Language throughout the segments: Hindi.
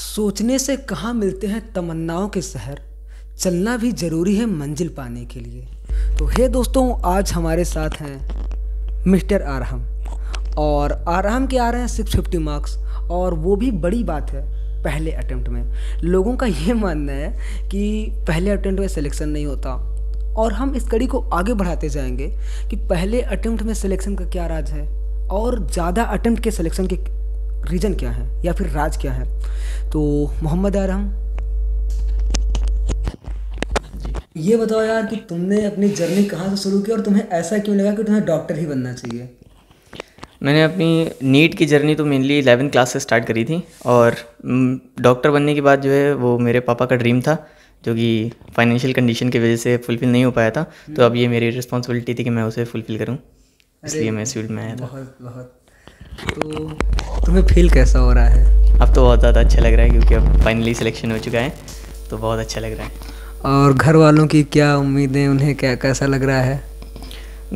सोचने से कहाँ मिलते हैं तमन्नाओं के शहर चलना भी ज़रूरी है मंजिल पाने के लिए तो हे दोस्तों आज हमारे साथ हैं मिस्टर आरहम और आरहम के आ रहे हैं सिक्स फिफ्टी मार्क्स और वो भी बड़ी बात है पहले अटैम्प्ट में लोगों का ये मानना है कि पहले अटैम्प्ट में सिलेक्शन नहीं होता और हम इस कड़ी को आगे बढ़ाते जाएंगे कि पहले अटैम्प्ट में सिलेक्शन का क्या राज है और ज़्यादा अटैम्प्ट के सिलेक्शन के रीजन क्या है या फिर राज क्या है तो मोहम्मद आराम ये बताओ यार कि तुमने अपनी जर्नी कहाँ से शुरू की और तुम्हें ऐसा क्यों लगा कि तुम्हें डॉक्टर ही बनना चाहिए मैंने अपनी नीट की जर्नी तो मेनली इलेवन क्लास से स्टार्ट करी थी और डॉक्टर बनने के बाद जो है वो मेरे पापा का ड्रीम था जो कि फाइनेंशियल कंडीशन की वजह से फुलफ़िल नहीं हो पाया था तो हम्म। अब ये मेरी रिस्पॉन्सिबिलिटी थी कि मैं उसे फुलफ़िल करूँ इसलिए मैं इस फील्ड में आया था बहुत बहुत तो तुम्हें फील कैसा हो रहा है अब तो बहुत ज़्यादा अच्छा लग रहा है क्योंकि अब फाइनली सिलेक्शन हो चुका है तो बहुत अच्छा लग रहा है और घर वालों की क्या उम्मीदें उन्हें क्या कैसा लग रहा है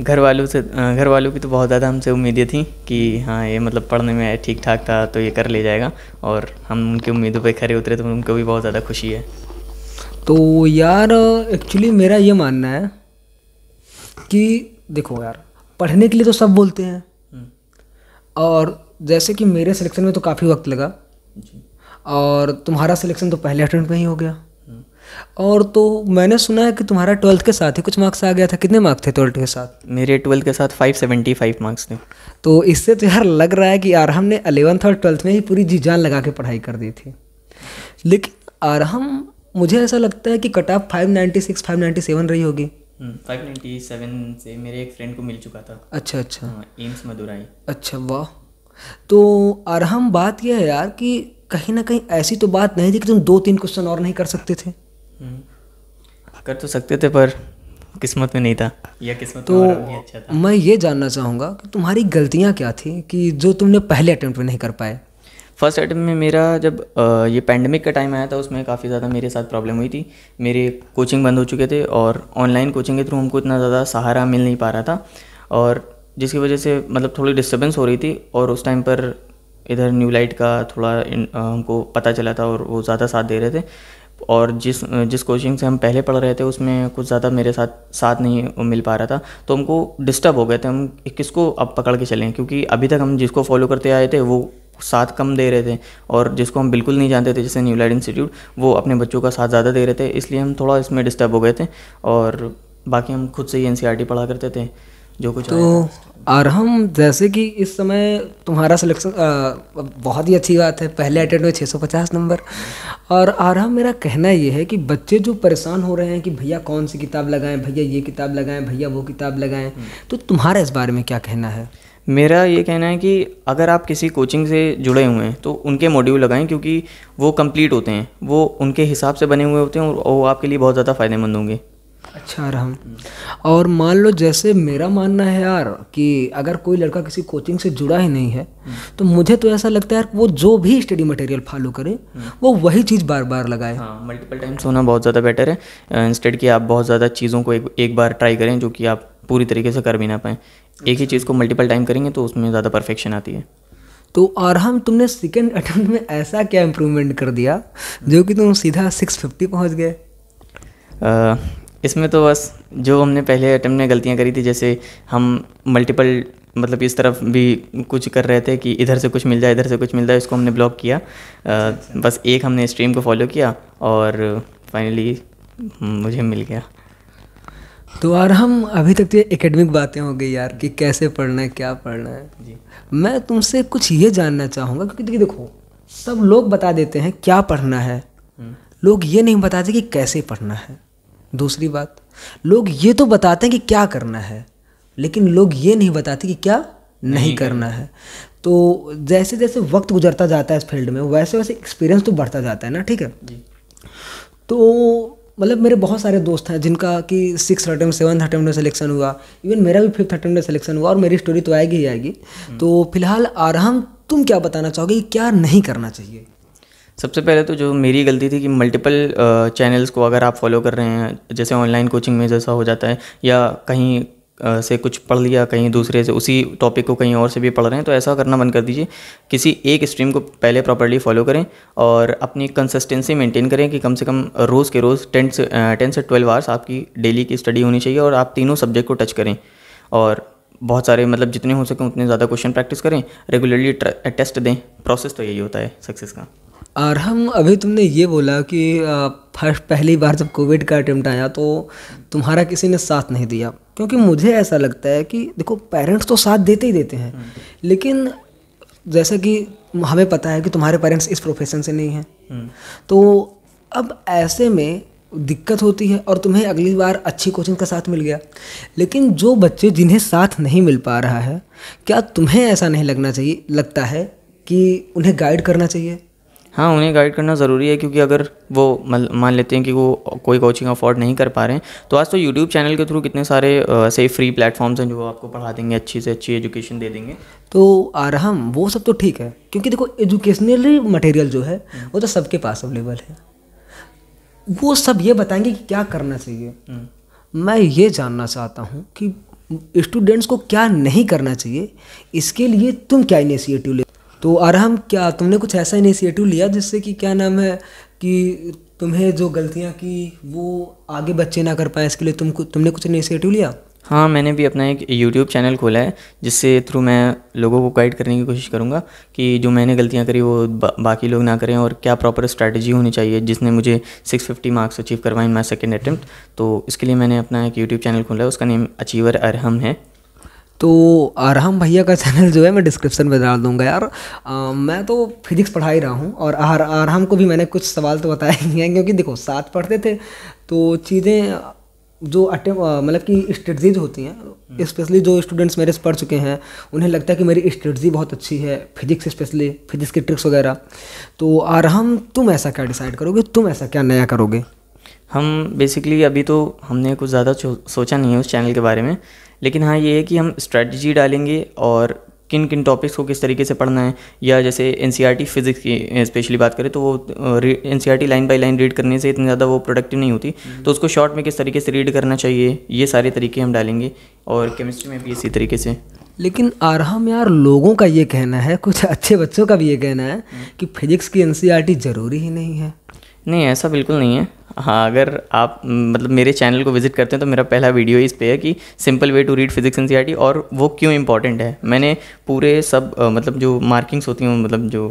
घर वालों से घर वालों की तो बहुत ज़्यादा हमसे उम्मीदें थी कि हाँ ये मतलब पढ़ने में ठीक ठाक था तो ये कर ले जाएगा और हम उनकी उम्मीदों पे खड़े उतरे तो उनको भी बहुत ज़्यादा खुशी है तो यार एक्चुअली मेरा ये मानना है कि देखो यार पढ़ने के लिए तो सब बोलते हैं और जैसे कि मेरे सिलेक्शन में तो काफ़ी वक्त लगा और तुम्हारा सिलेक्शन तो पहले अटेम्प्ट में ही हो गया और तो मैंने सुना है कि तुम्हारा ट्वेल्थ के साथ ही कुछ मार्क्स आ गया था कितने मार्क्स थे ट्वेल्थ के साथ मेरे ट्वेल्थ के साथ फाइव सेवेंटी फाइव मार्क्स थे तो इससे तो यार लग रहा है कि आरहम ने अलेवंथ और ट्वेल्थ में ही पूरी जी जान लगा के पढ़ाई कर दी थी लेकिन आरहम मुझे ऐसा लगता है कि cut off five ninety six five ninety seven रही होगी फाइव नाइन्टी सेवन से मेरे एक फ्रेंड को मिल चुका था अच्छा अच्छा एम्स हाँ, मदुराई अच्छा वाह तो अरहम बात यह है यार कि कहीं ना कहीं ऐसी तो बात नहीं थी कि तुम दो तीन क्वेश्चन और नहीं कर सकते थे हम्म, कर तो सकते थे पर किस्मत में नहीं था या किस्मत तो अच्छा था मैं ये जानना चाहूँगा कि तुम्हारी गलतियाँ क्या थी कि जो तुमने पहले अटैम्प्ट में नहीं कर पाए फर्स्ट अटैम्प में मेरा जब ये पैंडमिक का टाइम आया था उसमें काफ़ी ज़्यादा मेरे साथ प्रॉब्लम हुई थी मेरे कोचिंग बंद हो चुके थे और ऑनलाइन कोचिंग के थ्रू हमको इतना ज़्यादा सहारा मिल नहीं पा रहा था और जिसकी वजह से मतलब थोड़ी डिस्टर्बेंस हो रही थी और उस टाइम पर इधर न्यू लाइट का थोड़ा हमको पता चला था और वो ज़्यादा साथ दे रहे थे और जिस जिस कोचिंग से हम पहले पढ़ रहे थे उसमें कुछ ज़्यादा मेरे साथ साथ नहीं मिल पा रहा था तो हमको डिस्टर्ब हो गए थे हम किसको अब पकड़ के चलें क्योंकि अभी तक हम जिसको फॉलो करते आए थे वो साथ कम दे रहे थे और जिसको हम बिल्कुल नहीं जानते थे जैसे न्यू लाइट इंस्टीट्यूट वो अपने बच्चों का साथ ज़्यादा दे रहे थे इसलिए हम थोड़ा इसमें डिस्टर्ब हो गए थे और बाकी हम खुद से ही एन e पढ़ा करते थे जो कुछ तो आरहम जैसे कि इस समय तुम्हारा सिलेक्शन बहुत ही अच्छी बात है पहले अटेंड हुए 650 नंबर और आरहम मेरा कहना ये है कि बच्चे जो परेशान हो रहे हैं कि भैया कौन सी किताब लगाएं भैया ये किताब लगाएं भैया वो किताब लगाएं हम्म। तो तुम्हारा इस बारे में क्या कहना है मेरा ये कहना है कि अगर आप किसी कोचिंग से जुड़े हुए हैं तो उनके मॉड्यूल लगाएं क्योंकि वो कंप्लीट होते हैं वो उनके हिसाब से बने हुए होते हैं और वो आपके लिए बहुत ज़्यादा फ़ायदेमंद होंगे अच्छा रहा और मान लो जैसे मेरा मानना है यार कि अगर कोई लड़का किसी कोचिंग से जुड़ा ही नहीं है तो मुझे तो ऐसा लगता है यार वो जो भी स्टडी मटेरियल फॉलो करे वो वही चीज़ बार बार लगाए हाँ मल्टीपल टाइम्स होना बहुत ज़्यादा बेटर है इंस्टेड कि आप बहुत ज़्यादा चीज़ों को एक एक बार ट्राई करें जो कि आप पूरी तरीके से कर भी ना पाएँ एक ही अच्छा। चीज़ को मल्टीपल टाइम करेंगे तो उसमें ज़्यादा परफेक्शन आती है तो हम तुमने सेकेंड अटैम्प्ट में ऐसा क्या इम्प्रूवमेंट कर दिया जो कि तुम सीधा सिक्स फिफ्टी पहुँच गए इसमें तो बस जो हमने पहले अटैम्प्ट में गलतियाँ करी थी जैसे हम मल्टीपल मतलब इस तरफ भी कुछ कर रहे थे कि इधर से कुछ मिल जाए इधर से कुछ मिल जाए इसको हमने ब्लॉक किया आ, बस एक हमने स्ट्रीम को फॉलो किया और फाइनली हम्म, मुझे मिल गया तो यार हम अभी तक तो एकेडमिक बातें हो गई यार कि कैसे पढ़ना है क्या पढ़ना है जी मैं तुमसे कुछ ये जानना चाहूँगा क्योंकि देखिए देखो सब लोग बता देते हैं क्या पढ़ना है हम्म। लोग ये नहीं बताते कि कैसे पढ़ना है दूसरी बात लोग ये तो बताते हैं कि क्या करना है लेकिन लोग ये नहीं बताते कि क्या नहीं, नहीं करना है तो जैसे जैसे वक्त गुजरता जाता है इस फील्ड में वैसे वैसे एक्सपीरियंस तो बढ़ता जाता है ना ठीक है तो मतलब मेरे बहुत सारे दोस्त हैं जिनका कि सिक्स अटैम्प सेवन्थ अटैम्प्ट में सिलेक्शन हुआ इवन मेरा भी फिफ्थ अटैम्प्ट में सिलेक्शन हुआ और मेरी स्टोरी तो आएगी ही आएगी हम्म। तो फिलहाल आराम तुम क्या बताना चाहोगे क्या नहीं करना चाहिए सबसे पहले तो जो मेरी गलती थी कि मल्टीपल चैनल्स को अगर आप फॉलो कर रहे हैं जैसे ऑनलाइन कोचिंग में जैसा हो जाता है या कहीं से कुछ पढ़ लिया कहीं दूसरे से उसी टॉपिक को कहीं और से भी पढ़ रहे हैं तो ऐसा करना बंद कर दीजिए किसी एक स्ट्रीम को पहले प्रॉपरली फॉलो करें और अपनी कंसिस्टेंसी मेंटेन करें कि कम से कम रोज़ के रोज़ टेन से टेन से ट्वेल्व आवर्स आपकी डेली की स्टडी होनी चाहिए और आप तीनों सब्जेक्ट को टच करें और बहुत सारे मतलब जितने हो सकें उतने ज़्यादा क्वेश्चन प्रैक्टिस करें रेगुलरली टेस्ट दें प्रोसेस तो यही होता है सक्सेस का और हम अभी तुमने ये बोला कि फर्स्ट पहली बार जब कोविड का अटैम्प्ट आया तो तुम्हारा किसी ने साथ नहीं दिया क्योंकि मुझे ऐसा लगता है कि देखो पेरेंट्स तो साथ देते ही देते हैं हम्म। लेकिन जैसा कि हमें पता है कि तुम्हारे पेरेंट्स इस प्रोफेशन से नहीं हैं हम्म। तो अब ऐसे में दिक्कत होती है और तुम्हें अगली बार अच्छी कोचिंग का साथ मिल गया लेकिन जो बच्चे जिन्हें साथ नहीं मिल पा रहा है क्या तुम्हें ऐसा नहीं लगना चाहिए लगता है कि उन्हें गाइड करना चाहिए हाँ उन्हें गाइड करना ज़रूरी है क्योंकि अगर वो मान लेते हैं कि वो कोई कोचिंग अफोर्ड नहीं कर पा रहे हैं तो आज तो यूट्यूब चैनल के थ्रू कितने सारे ऐसे फ्री प्लेटफॉर्म्स हैं जो आपको पढ़ा देंगे अच्छी से अच्छी एजुकेशन दे देंगे तो आराम वो सब तो ठीक है क्योंकि देखो एजुकेशनल मटेरियल जो है हम्म। वो तो सबके पास अवेलेबल है वो सब ये बताएंगे कि क्या करना चाहिए हम्म। मैं ये जानना चाहता हूँ कि स्टूडेंट्स को क्या नहीं करना चाहिए इसके लिए तुम क्या इनिशिएटिव ले तो अरहम क्या तुमने कुछ ऐसा इनिशिएटिव लिया जिससे कि क्या नाम है कि तुम्हें जो गलतियाँ की वो आगे बच्चे ना कर पाए इसके लिए तुम तुमने कुछ इनिशिएटिव लिया हाँ मैंने भी अपना एक यूट्यूब चैनल खोला है जिससे थ्रू मैं लोगों को गाइड करने की कोशिश करूँगा कि जो मैंने गलतियाँ करी वो बा, बाकी लोग ना करें और क्या प्रॉपर स्ट्रैटेजी होनी चाहिए जिसने मुझे 650 मार्क्स अचीव करवाए इन माई सेकेंड अटैम्प्ट तो इसके लिए मैंने अपना एक यूट्यूब चैनल खोला है उसका नेम अचीवर अरहम है तो आराम भैया का चैनल जो है मैं डिस्क्रिप्शन में डाल दूंगा यार आ, मैं तो फिजिक्स पढ़ा ही रहा हूँ और आर, आराम को भी मैंने कुछ सवाल तो बताए ही हैं क्योंकि देखो साथ पढ़ते थे तो चीज़ें जो अटेम मतलब कि स्ट्रेटजीज होती हैं स्पेशली हम्म। जो स्टूडेंट्स मेरे से पढ़ चुके हैं उन्हें लगता है कि मेरी स्ट्रेटजी बहुत अच्छी है फिजिक्स स्पेशली फिजिक्स की ट्रिक्स वगैरह तो आराम तुम ऐसा क्या डिसाइड करोगे तुम ऐसा क्या नया करोगे हम बेसिकली अभी तो हमने कुछ ज़्यादा सोचा नहीं है उस चैनल के बारे में लेकिन हाँ ये है कि हम स्ट्रैटेजी डालेंगे और किन किन टॉपिक्स को किस तरीके से पढ़ना है या जैसे एन फिज़िक्स e की स्पेशली बात करें तो वो एन लाइन बाई लाइन रीड करने से इतनी ज़्यादा वो प्रोडक्टिव नहीं होती हम्म। तो उसको शॉर्ट में किस तरीके से रीड करना चाहिए ये सारे तरीके हम डालेंगे और केमिस्ट्री में भी इसी तरीके से लेकिन आराम यार लोगों का ये कहना है कुछ अच्छे बच्चों का भी ये कहना है हम्म। कि फिजिक्स की एन e ज़रूरी ही नहीं है नहीं ऐसा बिल्कुल नहीं है हाँ अगर आप मतलब मेरे चैनल को विजिट करते हैं तो मेरा पहला वीडियो इस पे है कि simple way to read physics एन सी और वो क्यों इंपॉर्टेंट है मैंने पूरे सब मतलब जो मार्किंग्स होती हैं मतलब जो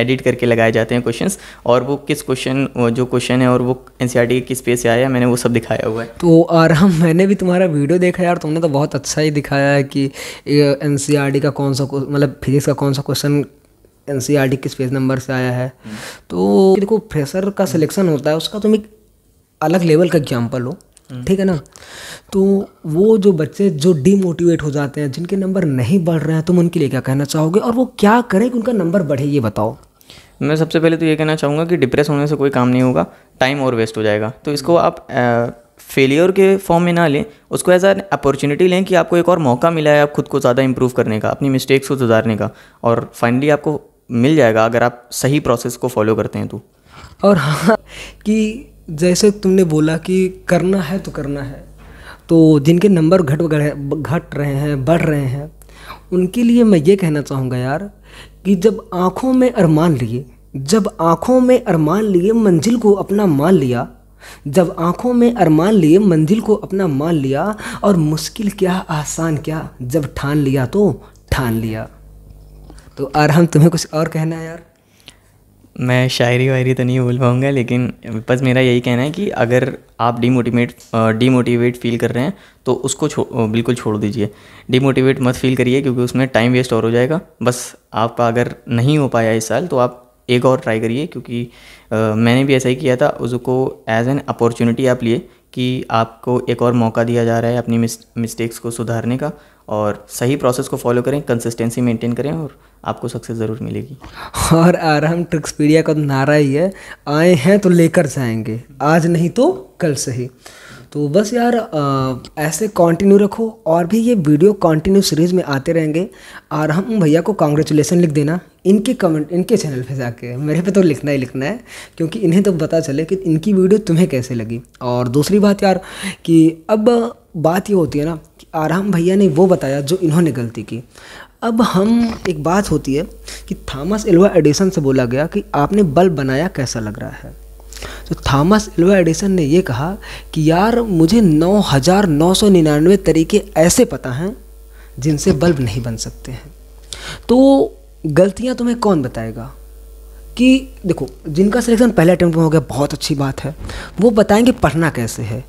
एडिट करके लगाए जाते हैं क्वेश्चंस और वो किस क्वेश्चन जो क्वेश्चन है और वो एन सी के किस पे से आया मैंने वो सब दिखाया हुआ है तो हम मैंने भी तुम्हारा वीडियो देखा यार तुमने तो बहुत अच्छा ही दिखाया है कि एन का कौन सा मतलब फिजिक्स का कौन सा क्वेश्चन एन किस फेज नंबर से आया है तो देखो फ्रेशर का सिलेक्शन होता है उसका तुम एक अलग लेवल का एग्जाम्पल हो ठीक है ना तो वो जो बच्चे जो डीमोटिवेट हो जाते हैं जिनके नंबर नहीं बढ़ रहे हैं तुम उनके लिए क्या कहना चाहोगे और वो क्या करें कि उनका नंबर बढ़े ये बताओ मैं सबसे पहले तो ये कहना चाहूँगा कि डिप्रेस होने से कोई काम नहीं होगा टाइम और वेस्ट हो जाएगा तो इसको आप फेलियर के फॉर्म में ना लें उसको एज एन अपॉर्चुनिटी लें कि आपको एक और मौका मिला है आप खुद को ज़्यादा इंप्रूव करने का अपनी मिस्टेक्स को सुधारने का और फाइनली आपको मिल जाएगा अगर आप सही प्रोसेस को फॉलो करते हैं तो और हाँ कि जैसे तुमने बोला कि करना है तो करना है तो जिनके नंबर घट घट रहे हैं बढ़ रहे हैं उनके लिए मैं ये कहना चाहूँगा यार कि जब आँखों में अरमान लिए जब आँखों में अरमान लिए मंजिल को अपना मान लिया जब आँखों में अरमान लिए मंजिल को अपना मान लिया और मुश्किल क्या आसान क्या जब ठान लिया तो ठान लिया तो हम तुम्हें कुछ और कहना है यार मैं शायरी वायरी तो नहीं बोल पाऊँगा लेकिन बस मेरा यही कहना है कि अगर आप डीमोटिवेट डीमोटिवेट फील कर रहे हैं तो उसको छो, बिल्कुल छोड़ दीजिए डीमोटिवेट मत फील करिए क्योंकि उसमें टाइम वेस्ट और हो जाएगा बस आपका अगर नहीं हो पाया इस साल तो आप एक और ट्राई करिए क्योंकि आ, मैंने भी ऐसा ही किया था उसको एज एन अपॉर्चुनिटी आप लिए कि आपको एक और मौका दिया जा रहा है अपनी मिस्टेक्स को सुधारने का और सही प्रोसेस को फॉलो करें कंसिस्टेंसी मेंटेन करें और आपको सक्सेस ज़रूर मिलेगी और आराम ट्रिक्सपीडिया का तो नारा ही है आए हैं तो लेकर जाएंगे आज नहीं तो कल सही तो बस यार आ, ऐसे कंटिन्यू रखो और भी ये वीडियो कंटिन्यू सीरीज़ में आते रहेंगे और हम भैया को कॉन्ग्रेचुलेसन लिख देना इनके कमेंट इनके चैनल पे जाके मेरे पे तो लिखना ही लिखना है क्योंकि इन्हें तो पता चले कि इनकी वीडियो तुम्हें कैसे लगी और दूसरी बात यार कि अब बात ये होती है ना कि आराम भैया ने वो बताया जो इन्होंने गलती की अब हम एक बात होती है कि थॉमस एल्वा एडिसन से बोला गया कि आपने बल्ब बनाया कैसा लग रहा है तो थॉमस एल्वा एडिसन ने यह कहा कि यार मुझे 9999 तरीके ऐसे पता हैं जिनसे बल्ब नहीं बन सकते हैं तो गलतियां तुम्हें कौन बताएगा कि देखो जिनका सिलेक्शन पहले अटैम्प्ट में हो गया बहुत अच्छी बात है वो बताएंगे पढ़ना कैसे है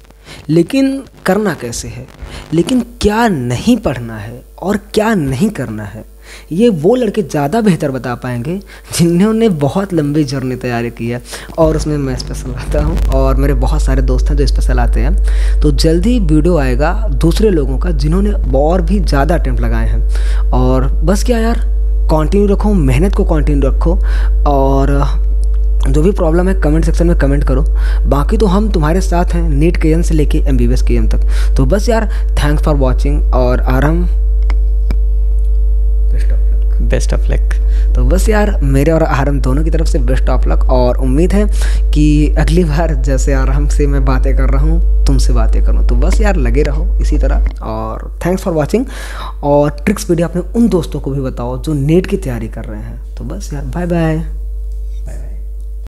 लेकिन करना कैसे है लेकिन क्या नहीं पढ़ना है और क्या नहीं करना है ये वो लड़के ज़्यादा बेहतर बता पाएंगे जिन्होंने बहुत लंबी जर्नी तैयारी की है और उसमें मैं स्पेशल आता हूँ और मेरे बहुत सारे दोस्त हैं जो स्पेशल आते हैं तो जल्दी वीडियो आएगा दूसरे लोगों का जिन्होंने और भी ज़्यादा अटैम्प्ट लगाए हैं और बस क्या यार कंटिन्यू रखो मेहनत को कंटिन्यू रखो और जो भी प्रॉब्लम है कमेंट सेक्शन में कमेंट करो बाकी तो हम तुम्हारे साथ हैं नीट के एम से लेके एम बी के एम तक तो बस यार थैंक्स फॉर वॉचिंग और आराम बेस्ट ऑफ लक तो बस यार मेरे और आरम दोनों की तरफ से बेस्ट ऑफ लक और उम्मीद है कि अगली बार जैसे आरम से मैं बातें कर रहा हूँ तुमसे बातें करूँ तो बस यार लगे रहो इसी तरह और थैंक्स फॉर वॉचिंग और ट्रिक्स वीडियो अपने उन दोस्तों को भी बताओ जो नेट की तैयारी कर रहे हैं तो बस यार बाय बाय